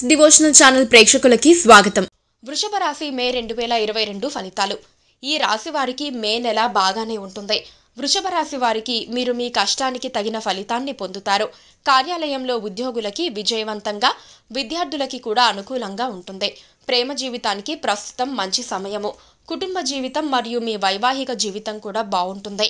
six devotional channel ప్రేక్షకులకి స్వాగతం వృషభ రాశి మే రెండు వేల ఇరవై రెండు ఫలితాలు ఈ రాశి వారికి మే నెల బాగానే ఉంటుంది వృషభ రాశి వారికి మీరు మీ కష్టానికి తగిన ఫలితాన్ని పొందుతారు కార్యాలయంలో ఉద్యోగులకి విజయవంతంగా విద్యార్థులకి కూడా అనుకూలంగా ఉంటుంది ప్రేమ జీవితానికి ప్రస్తుతం మంచి సమయము కుటుంబ జీవితం మరియు మీ వైవాహిక జీవితం కూడా బాగుంటుంది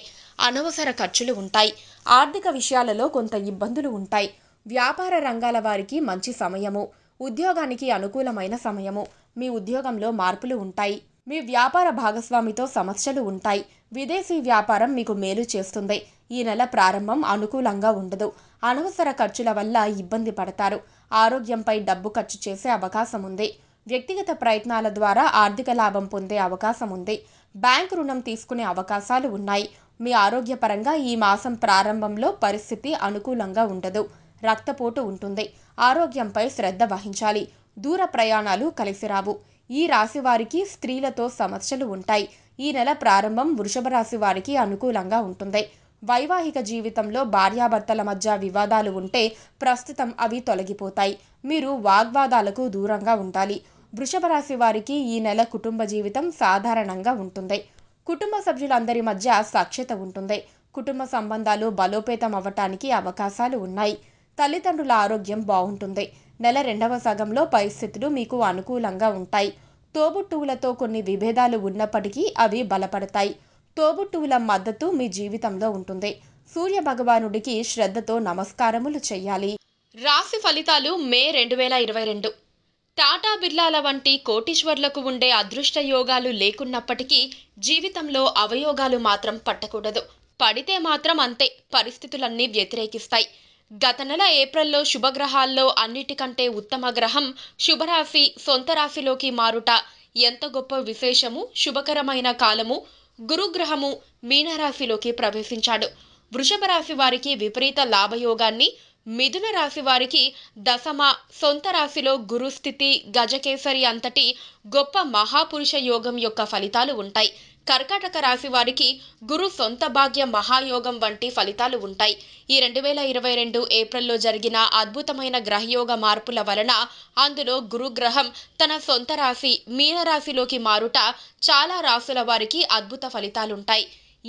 అనవసర ఖర్చులు ఉంటాయి ఆర్థిక విషయాలలో కొంత ఇబ్బందులు ఉంటాయి వ్యాపార రంగాల వారికి మంచి సమయము ఉద్యోగానికి అనుకూలమైన సమయము మీ ఉద్యోగంలో మార్పులు ఉంటాయి మీ వ్యాపార భాగస్వామితో సమస్యలు ఉంటాయి విదేశీ వ్యాపారం మీకు మేలు చేస్తుంది ఈ నెల ప్రారంభం అనుకూలంగా ఉండదు అనవసర ఖర్చుల వల్ల ఇబ్బంది పడతారు ఆరోగ్యంపై డబ్బు ఖర్చు చేసే అవకాశం ఉంది వ్యక్తిగత ప్రయత్నాల ద్వారా ఆర్థిక లాభం పొందే అవకాశం ఉంది బ్యాంక్ రుణం తీసుకునే అవకాశాలు ఉన్నాయి మీ ఆరోగ్యపరంగా ఈ మాసం ప్రారంభంలో పరిస్థితి అనుకూలంగా ఉండదు రక్తపోటు ఉంటుంది ఆరోగ్యంపై శ్రద్ధ వహించాలి దూర ప్రయాణాలు కలిసిరావు ఈ రాశి వారికి స్త్రీలతో సమస్యలు ఉంటాయి ఈ నెల ప్రారంభం వృషభ రాశి వారికి అనుకూలంగా ఉంటుంది వైవాహిక జీవితంలో భార్యాభర్తల మధ్య వివాదాలు ఉంటే ప్రస్తుతం అవి తొలగిపోతాయి మీరు వాగ్వాదాలకు దూరంగా ఉండాలి వృషభ రాశి వారికి ఈ నెల కుటుంబ జీవితం సాధారణంగా ఉంటుంది కుటుంబ సభ్యులందరి మధ్య సాక్ష్యత ఉంటుంది కుటుంబ సంబంధాలు బలోపేతం అవ్వటానికి అవకాశాలు ఉన్నాయి తల్లిదండ్రుల ఆరోగ్యం బాగుంటుంది నెల రెండవ సగంలో పరిస్థితులు మీకు అనుకూలంగా ఉంటాయి తోబుట్టువులతో కొన్ని విభేదాలు ఉన్నప్పటికీ అవి బలపడతాయి తోబుట్టువుల మద్దతు మీ జీవితంలో ఉంటుంది సూర్య భగవానుడికి శ్రద్ధతో నమస్కారములు చేయాలి రాశి ఫలితాలు మే రెండు వేల ఇరవై రెండు టాటా బిర్లాల వంటి కోటీశ్వర్లకు ఉండే అదృష్ట యోగాలు లేకున్నప్పటికీ జీవితంలో అవయోగాలు మాత్రం పట్టకూడదు పడితే మాత్రం అంతే పరిస్థితులన్నీ వ్యతిరేకిస్తాయి గత నెల ఏప్రిల్లో శుభగ్రహాల్లో అన్నిటికంటే ఉత్తమ గ్రహం శుభరాశి సొంత రాశిలోకి మారుట ఎంత గొప్ప విశేషము శుభకరమైన కాలము గురుగ్రహము మీనరాశిలోకి ప్రవేశించాడు వృషభ రాశి వారికి విపరీత లాభయోగాన్ని మిథున రాశి వారికి దశమ సొంత రాశిలో గురుస్థితి గజకేసరి అంతటి గొప్ప మహాపురుష యోగం యొక్క ఫలితాలు ఉంటాయి కర్కాటక రాశి వారికి గురు సొంత భాగ్య మహాయోగం వంటి ఫలితాలు ఉంటాయి ఈ రెండు వేల ఇరవై రెండు ఏప్రిల్లో జరిగిన అద్భుతమైన గ్రహయోగ మార్పుల వలన అందులో గురుగ్రహం తన సొంత రాశి మీనరాశిలోకి మారుట చాలా రాశుల వారికి అద్భుత ఫలితాలుంటాయి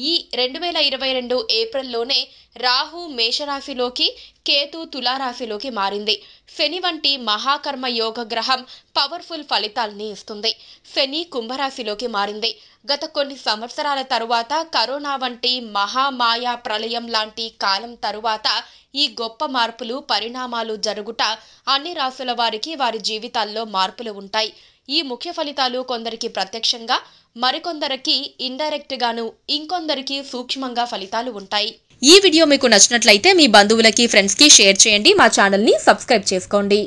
ఈ రెండు వేల ఇరవై రెండు ఏప్రిల్లోనే రాహు మేషరాశిలోకి కేతు తులారాశిలోకి మారింది శని వంటి మహాకర్మ యోగ గ్రహం పవర్ఫుల్ ఫలితాల్ని ఇస్తుంది శని కుంభరాశిలోకి మారింది గత కొన్ని సంవత్సరాల తరువాత కరోనా వంటి మహామాయా ప్రళయం లాంటి కాలం తరువాత ఈ గొప్ప మార్పులు పరిణామాలు జరుగుట అన్ని రాశుల వారికి వారి జీవితాల్లో మార్పులు ఉంటాయి ఈ ముఖ్య ఫలితాలు కొందరికి ప్రత్యక్షంగా మరికొందరికి గాను ఇంకొందరికి సూక్ష్మంగా ఫలితాలు ఉంటాయి ఈ వీడియో మీకు నచ్చినట్లయితే మీ బంధువులకి ఫ్రెండ్స్కి షేర్ చేయండి మా ఛానల్ని సబ్స్క్రైబ్ చేసుకోండి